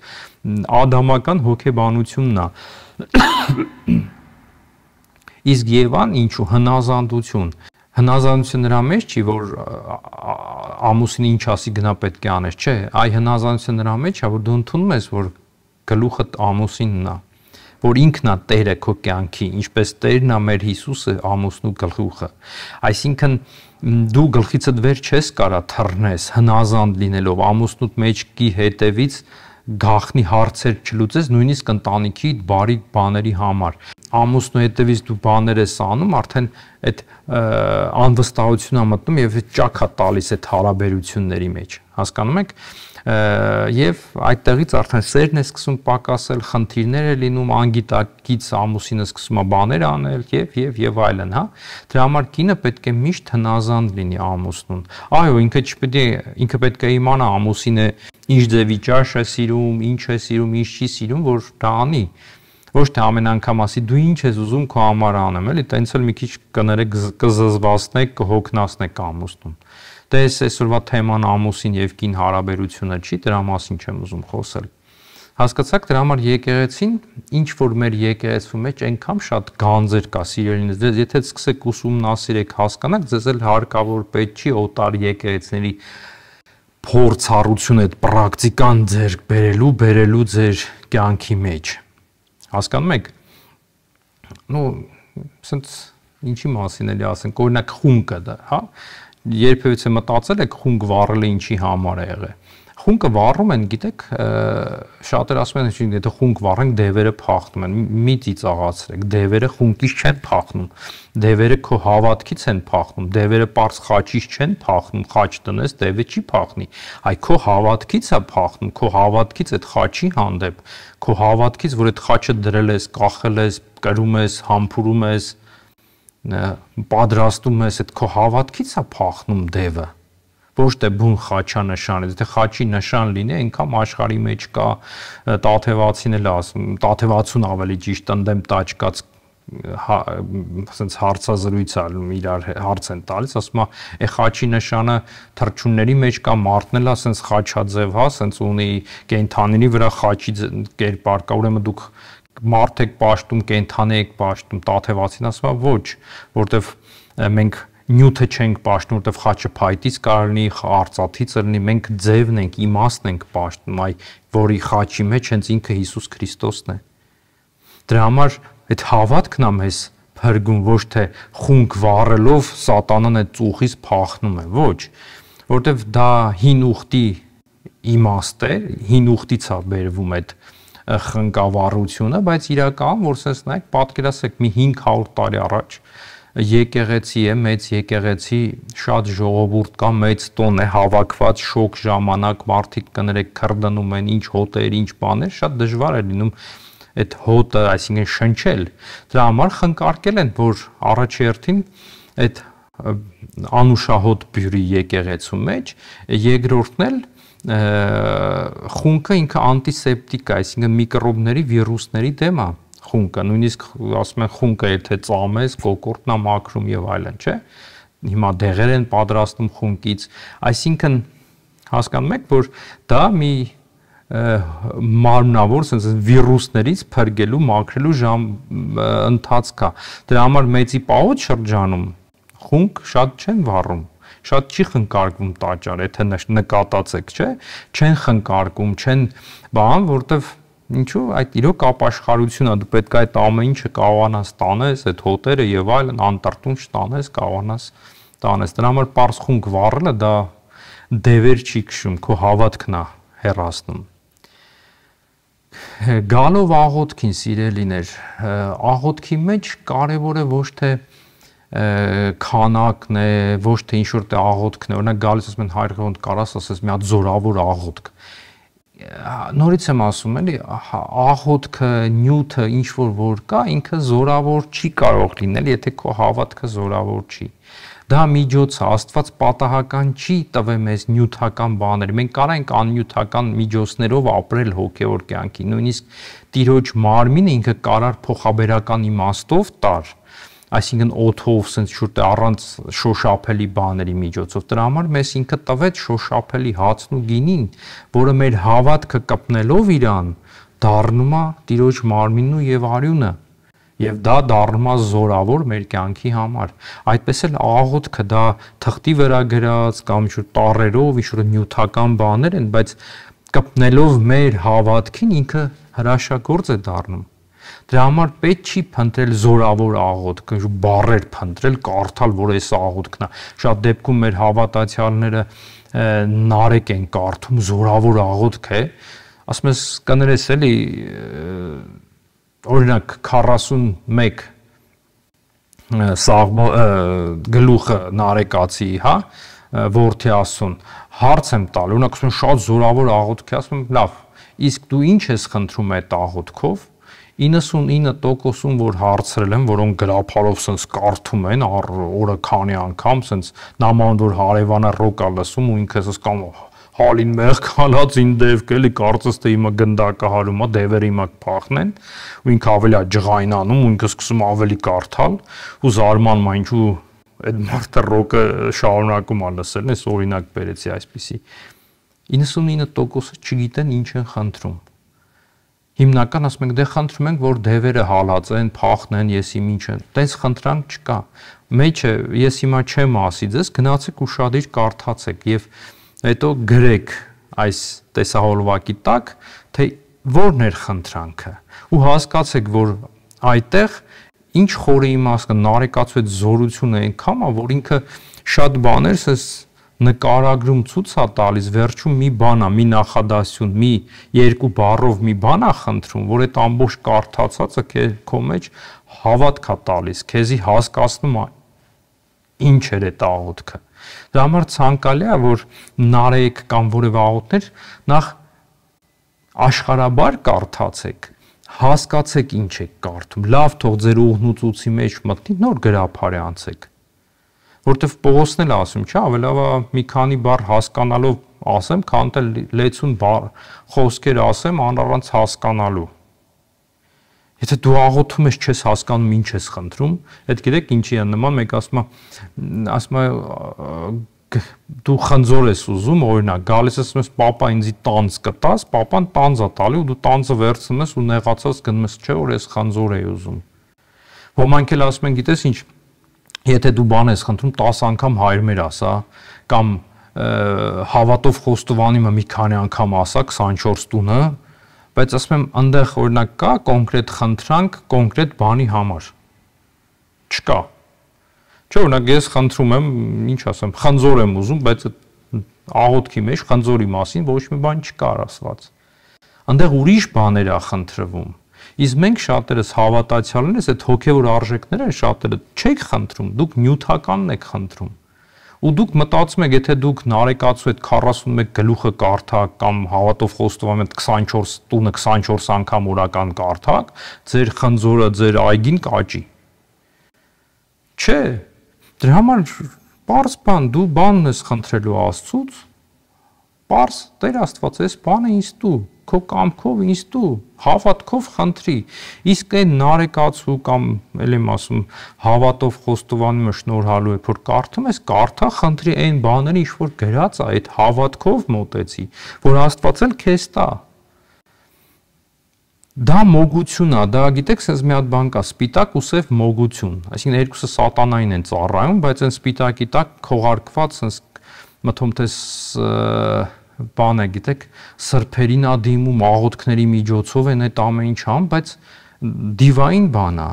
ադամական հոգեբանությունն է իսկ Եվան ինչու հնազանդություն հնազանդությունը նրա մեջ չի որ ամուսին ինչ ասի գնա պետք է անես չէ այ հնազանդությունը նրա մեջ է որ դու ընդունում ես որ գլուխդ ամուսինն է որ ինքն է Տերը քո կյանքի, ինչպես Տերն է մեր Հիսուսը ամուսնու գլխուղը։ Այսինքն դու գլխիցդ վեր չես կարա թռնես հնազանդ լինելով ամուսնուդ մեջքի հետևից գախնի հարցեր չլուծես նույնիսկ ընտանիքի բարի բաների համար ամուսնու հետևից դու բաներ ես անում արդեն այդ անվստահությունը մտնում եւ ճակա տալիս այդ հարաբերությունների մեջ հասկանում եք եւ այդտեղից արդեն սերն է սկսում պակասել, խնդիրներ է լինում, անգիտակից ամուսինը սկսում է բաներ անել եւ եւ եւ այլն, հա։ Դրա համար կինը պետք է միշտ հնազանդ լինի ամուսնուն։ Այո, ինքը չպետք է ինքը պետք է իմանա ամուսինը ինչ ձևի ճաշ է սիրում, ինչ է սիրում, ինչ չի սիրում, որ դա անի ոչ թե ամեն անգամ ասի դու ինչ ես ուզում քո համար անեմ, էլի տենց էլ մի քիչ կներեք կզզվացնեք, կհոգնածնեք ամուսնուն։ կզ, տես այսօրվա թեման ամուսին եւ կին հարաբերությունը չի, դրա մասին չեմ ուզում խոսել։ Հասկացաք, դրա համար եկեղեցին ինչ որ մեր եկեղեցու մեջ այնքան շատ գանձեր կա սիրելինս, դες դե, եթե սկսեք ուսումնասիրեք, հասկանաք, ձեզ էլ հարկավոր պետք չի օտար եկեղեցների փորձառություն այդ պրակտիկան ձեր բերելու, բերելու ձեր կյանքի մեջ։ Հասկանում եք։ Ну, սենց ինչի մասին էլի ասենք, օրինակ խունկը դա, հա, երբևիցե մտածել եք խունկ վառելը ինչի համար է եղել։ Խունկը վառում են, գիտեք, շատերը ասում են, ինչ եթե խունկ վառենք, դևերը փախնում են։ Մի ծիծաղացրեք, դևերը խունկից չեն փախնում։ Դևերը քո հավատքից են փախնում, դևերը པարս խաչից չեն փախնում, խաչ տնես, դևը չի փախնի։ Այ քո հավատքից է փախնում, քո հավատքից այդ խաչի հանդեպ, քո հավատքից, որ այդ խաչը դրել ես, կախել ես, կրում ես, համբուրում ես, ես պատրաստում ես, այդ քո հավատքից է փախնում դևը ոչ թե բուն խաչա նշան է, եթե խաչի նշան լինի, այնքան աշխարհի մեջ կա տաթևացին էլ ասում, տաթևացուն ավելի ճիշտ ընդեմ տաճկած հա, ասենց հարցազրույց ալում իրար հարց են տալիս, ասում է, «Է խաչի նշանը թրջունների մեջ կա մարտնել, ասենց խաչաձև, հա, ասենց ունի կենթանիների վրա խաչի կերպար կա, ուրեմն դուք մարդ եք ճաշտում, կենթանի եք ճաշտում, տաթևացին ասում է ոչ, որտեվ մենք նյութը չենք ճաշտում, որտեվ խաչը փայտից կարելի, արծաթից լինի, մենք ձևն ենք, իմաստն ենք ճաշտում, այ որի խաչի մեջ հենց ինքը Հիսուս Քրիստոսն է։ Դրա համար այդ հավատքն ամ էս հրգում ոչ թե խունկ վառելով սատանան այդ ծուխից փախնում է, ոչ, որտեվ դա հին ուխտի իմաստ է, հին ուխտից է բերվում այդ խնկավառությունը, բայց իրական, որ sense նայեք, պատկերացեք մի 500 տարի առաջ եկեղեցի է, մեծ եկեղեցի, շատ ժողովուրդ կա, մեծ տոն է հավաքված շոկ ժամանակ մարդիկ կներեք քրդնում են, ինչ հոտեր, ինչ բաներ, շատ դժվար է լինում այդ հոտը, այսինքն շնչել։ Դրա համար խնկարկել են, որ առաջերտին այդ անուշահոտ բյուրի եկեղեցու մեջ, երկրորդն էլ եկ խունկը ինքը անտիսեպտիկ է, այսինքն միկրոբների, վիրուսների դեմ է խունկը, նույնիսկ ասում են խունկը եթե ծամես, կոկորտն է մաքրում եւ այլն, չէ՞։ Հիմա դեղեր են պատրաստում խունկից, այսինքն հասկանում եք, որ դա մի մարմնավոր sense վիրուսներից փրկելու, մաքրելու ժամ ընթացք է։ Դրա համար մեծի պահոց շրջանում խունկ շատ չեն վառում շատ չի խնկարկվում տաճար, եթե նկատացեք, չէ՞։ Չեն խնկարկում, չեն բան, որտեվ ինչու այդ իրոք ապաշխարությունն է դու պետք է այդ ամեն ինչը կարողանաս տանես այդ հոտերը եւ այլն անտարտուն չտանես կարողանաս տանես դրա համար པարս խունկ վառելը դա դևեր չի քշում քո հավատքն է հեռացնում գալով աղոթքին սիրելիներ աղոթքի մեջ կարևորը ոչ թե դե քանակն է, ոչ թե ինչ որ աղոթքն է։ Օրինակ գալիս ասում են 100 ֆունտ կարաս, ասես մի հատ զորավոր աղոթք։ Նորից եմ ասում, էլի աղոթքը, նյութը, ինչ որ որ կա, ինքը զորավոր չի կարող լինել, եթե քո հավատքը զորավոր չի։ Դա միջոց է, Աստված պատահական չի տվել մեզ նյութական բաներ։ Մենք կարող ենք աննյութական միջոցներով ապրել հոգևոր կյանքի։ Նույնիսկ Տիրոջ մարմինը ինքը կարար փոխաբերական իմաստով տար, այսինքն օթով, սենց շուրտ առանց շոշափելի բաների միջոցով։ Դրա համար մեզ ինքը տվեց շոշափելի հացն ու գինին, որը մեր հավատքը կպնելով իրան դառնում է տիրոջ մարմինն ու եւ արյունը։ Եվ դա դառնում է զորավոր մեր կյանքի համար։ Այդպես էլ աղոթքը դա թղթի վրա գրած կամ ինչ-որ տարերով ինչ-որ նյութական բաներ են, բայց կպնելով մեր հավատքին ինքը հրաշագործ է դառնում Դրա համար պետք չի փնտրել զորավոր աղոթք, բարեր փնտրել, կարդալ, որ այս աղոթքն է։ Շատ դեպքում մեր հավատացյալները նարեկ են կարդում, զորավոր աղոթք է։ Ասում ես կներես էլի օրինակ 41 սաղմո գլուխը նարեկացի, հա, որդի ասուն, հարց եմ տալ, օրինակ ասում շատ զորավոր աղոթք է, ասում լավ, իսկ դու ինչ ես խնդրում այդ աղոթքով 99%-ում որ հարցրել եմ, որոնք գրափարով սենց կարդում են օրը քանի անգամ, սենց նաման որ հարևանը ռոկա լսում ու ինքը սենց կամ հալին մեղ քալած ին դեվք էլի կարծես թե հիմա գնդակը հարում է դևերը հիմա փախնեն ու ինքը ավելի աջղայնանում ու ինքը սկսում ավելի կարդալ ու զարմանում է ինչու այդ մարդը ռոկը շարունակում է լսել ես օրինակ բերեցի այսպիսի 99%-ը չգիտեն ինչ են խնդրում հիմնական ասում ենք դե խնդրում ենք որ դևերը հալածեն, փախնեն, եսի ինչ են։ Տենց խնդրանք չկա։ Մեջը ես հիմա չեմ ասի ձեզ, գնացեք ուրشادիր կարդացեք եւ հետո գրեք այս տեսահոլովակի տակ, թե որն էր խնդրանքը։ Ու հասկացեք, որ այդտեղ ինչ խորը իմաստը նարեկացուեց զորությունը այնքան է, որ ինքը շատ բաներ ասես նկարագրում ցույց է տալիս վերջում մի բան է, մի նախադասություն, մի երկու բառով մի բան է խնդրում, որ այդ ամբողջ կարդացածը քո մեջ հավատք է տալիս, քեզի հասկացնում է ինչ էր այդ աղոթքը։ Դրա համար ցանկալի է, որ նարեիք կամ որևէ աղոթներ նախ աշխարաբար կարդացեք հասկացեք ինչ եք կարդում լավ թող ձեր ուղնուցուցի մեջ մտնի նոր գրափարի անցեք որովհետև Պողոսն էլ ասում, չէ՞, ավելավա մի քանի բառ հասկանալով ասեմ, քան թե 60 բառ խոսքեր ասեմ առանց հասկանալու։ Եթե դու աղոթում ես, չես հասկանում, ինչ ես խնդրում, այդ գիտեք ինչի է նման, մեկ ասում է, ասում է դու խնձոր ես ուզում, օրինակ, գալիս ես ասում ես, papa ինձի տանց կտաս, papan տանց է տալի ու դու տանցը վերցնում ես ու նեղացած գնում ես, չէ՞ որ ես խնձոր եի ուզում։ Ոմանք էլ ասում են, գիտես ինչ, եթե դու բան ես խնդրում 10 անգամ հայրմեր ասա կամ հավատով խոստովանիմը մի քանի անգամ ասա 24 տունը, բայց ասում եմ այնտեղ օրինակ կա կոնկրետ խնդրանք կոնկրետ բանի համար։ Չկա։ Չէ, օրինակ ես խնդրում եմ, ինչ ասեմ, խնձոր եմ ուզում, բայց աղոթքի մեջ խնձորի մասին ոչ մի բան չկար ասված։ Այնտեղ ուրիշ բաներ է խնդրվում Իսկ մենք շատերս հավատացյալներս այդ հոգևոր արժեքները շատերը չեք խնդրում, դուք նյութականն եք խնդրում։ Ու դուք մտածում եք, եթե դուք նարեկացու այդ 41 գլուխը կարդաք կամ հավատով խոստովանում եք 24 տունը 24 անգամ օրական կարդաք, ձեր խնձորը ձեր այգին կաճի։ Չէ, դրա համար Պարզ բան դու բանն ես խնդրելու Աստծուց։ Պարզ Տեր Աստված էս բանը ինձ դու քո կամքով ինձ դու հավատքով խնդրի իսկ այն նարեկացու կամ էլ եմ ասում հավատով խոստովանումը շնորհալու է որ կարդում ես կարդա խնդրի այն բաները ինչ որ գրած է այդ հավատքով մտեցի որ Աստված էլ քեզ տա Դա մոգություն է, դա գիտեք, sense մի հատ բան կա, սպիտակ ու սև մոգություն։ Այսինքն երկուսը սատանային են ծառայում, բայց այն սպիտակի տակ քողարկված sense մթում թե բան է, գիտեք, սրբերին ադիմում աղոթքների միջոցով են այդ ամեն ինչ համ, բայց դիվային բան է։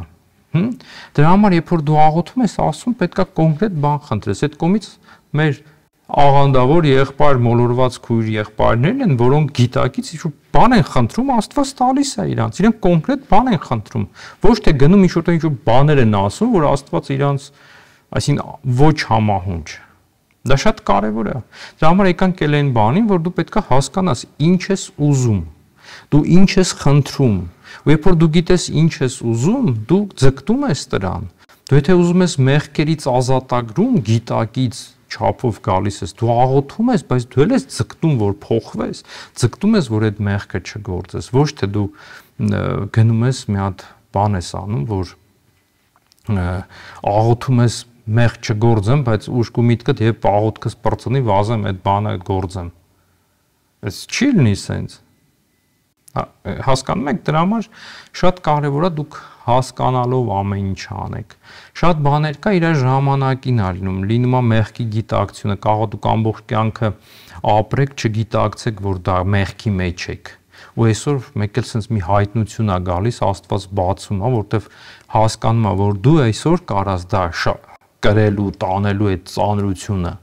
Հմ։ Դրա համար երբ որ դու աղոթում ես, ասում պետքա կոնկրետ բան խնդրես։ Այդ կոմից մեր աղանդավոր եղբայր, մոլորված քույր եղբայրներն են, որոնք գիտակից ինչ-որ բան են խնդրում, Աստված տալիս է իրանց։ Իրանք կոնկրետ բան են խնդրում։ Ոչ թե գնում ինչ-որ ինչ-որ բաներ են ասում, որ Աստված իրանց, այսին ոչ համահունչ։ Դա շատ կարևոր է։ Դրա համար եկանք էլ այն բանին, որ դու պետքա հասկանաս ինչ ես ուզում։ Դու ինչ ես խնդրում։ Ու երբ որ դու գիտես ինչ ես ուզում, դու ձգտում ես դրան։ Դու եթե ուզում ես մեղքերից ազատագրում, գիտակից չափով գալիս ես, դու աղոթում ես, բայց դու էլ ես ձգտում, որ փոխվես, ձգտում ես, որ այդ մեղքը չգործես, ոչ թե դու գնում ես մի հատ բան ես անում, որ աղոթում ես մեղ չգործեմ, բայց ուշք ու միտքդ եւ պաղոտքս բրծնի վազեմ այդ բանը գործեմ։ Էս չի լինի սենց։ Հասկանում եք, դրա համար շատ կարեւոր է դուք հասկանալով ամեն ինչ անեք։ Շատ բաներ կա իր ժամանակին ա լինում, լինում է մեղքի գիտակցությունը, կարող դուք ամբողջ կյանքը ապրեք, չգիտակցեք, որ դա մեղքի մեջ եք ու այսօր մեկ էլ sense մի հայտնություն է գալիս, Աստված բացում է, որովհետև հասկանում է, որ դու այսօր կարաս դա կրելու, տանելու այդ ծանրությունը։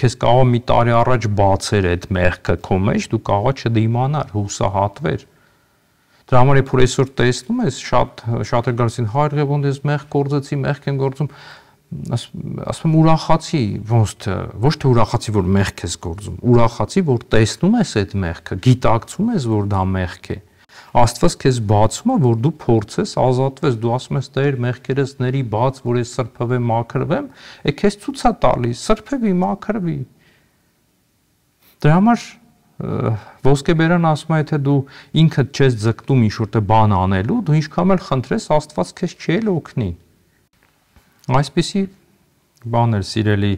Քեզ կարող մի տարի առաջ բացեր այդ մեղքը քո մեջ, դու կարող չդիմանար, հուսահատվեր։ Դրա համար եթե այսօր տեսնում ես, շատ շատ է գալիս հայրը ոնց ես մեղ կործեցի, մեղք են գործում, ասում ուրախացի ոնց թե ոչ թե ուրախացի որ մեղք ես գործում ուրախացի որ տեսնում ես այդ մեղքը գիտակցում ես որ դա մեղք է մեղ Աստված քեզ բացում է, որ դու փորձես ազատվես, դու ասում ես՝ Տեր, մեղքերս ների բաց, որ ես սրբվեմ, մաքրվեմ, է քեզ ցույց է տալիս, սրբվի, մաքրվի։ Դրա համար ոսկեբերան ասում է, թե դու ինքդ չես ձգտում ինչ որտե բան անելու, դու ինչքան էլ խնդրես, Աստված քեզ չի էլ օգնի։ Այսպիսի բաներ սիրելի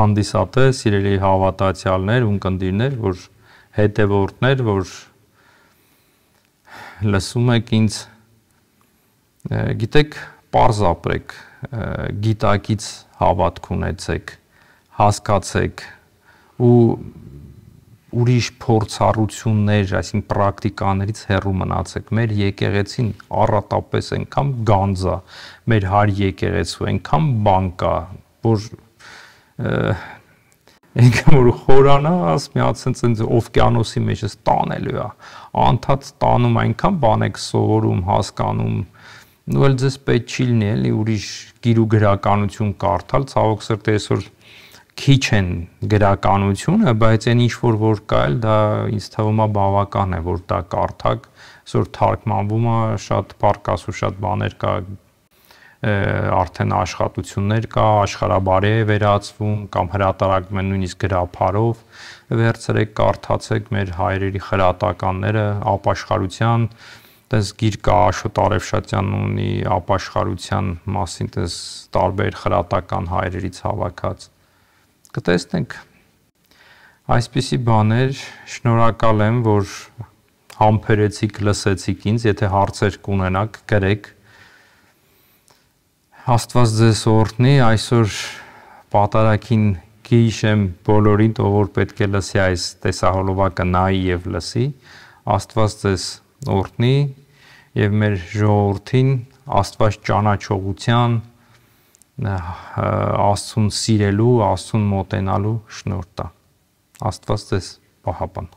հանդիսատես, սիրելի հավատացյալներ, ունկնդիրներ, որ հետևորդներ, որ լսում եք ինձ գիտեք, པարզ ապրեք, գիտակից հավատք ունեցեք, հասկացեք ու ուրիշ փորձառություններ, այսինքն պրակտիկաներից հեռու մնացեք։ Մեր եկեղեցին առատապես այնքան գանձա, մեր հայր եկեղեցու այնքան բանկա, որ ինքը որ խորանա, ասում է, ասենց այնց օվկիանոսի մեջ էս տանելու է։ Անթած տանում այնքան բան եք սովորում, հասկանում։ Ու էլ ձեզ պետք չի լինի էլի ուրիշ գիրու գրականություն կարդալ, ցավոք սրտի այսօր քիչ են գրականությունը, բայց այն ինչ որ որ կա էլ դա ինձ թվում է բավական է, որ դա կարդակ, այսօր թարգմանվում է շատ բարկաս ու շատ բաներ կա արդեն աշխատություններ կա, աշխարհաբարե է վերածվում կամ հրատարակվում են նույնիսկ գրափարով վերցրեք, կարդացեք մեր հայրերի խրատականները ապաշխարության տես գիրկա Աշոտ Արևշատյանն ունի ապաշխարության մասին տես տարբեր խրատական հայրերից հավաքած։ Կտեսնենք այսպիսի բաներ, շնորհակալ եմ, որ համբերեցիք, լսեցիք ինձ, եթե հարցեր կունենաք, գրեք 0 Աստված ձեզ օրհնի, այսօր պատարակին գիշեմ բոլորին, ով որ պետք է լսի այս տեսահոլովակը նայի եւ լսի, Աստված ձեզ օրհնի եւ մեր ժողովրդին Աստված ճանաչողության Աստուն սիրելու, Աստուն մոտենալու շնորհ տա։ Աստված ձեզ պահապան։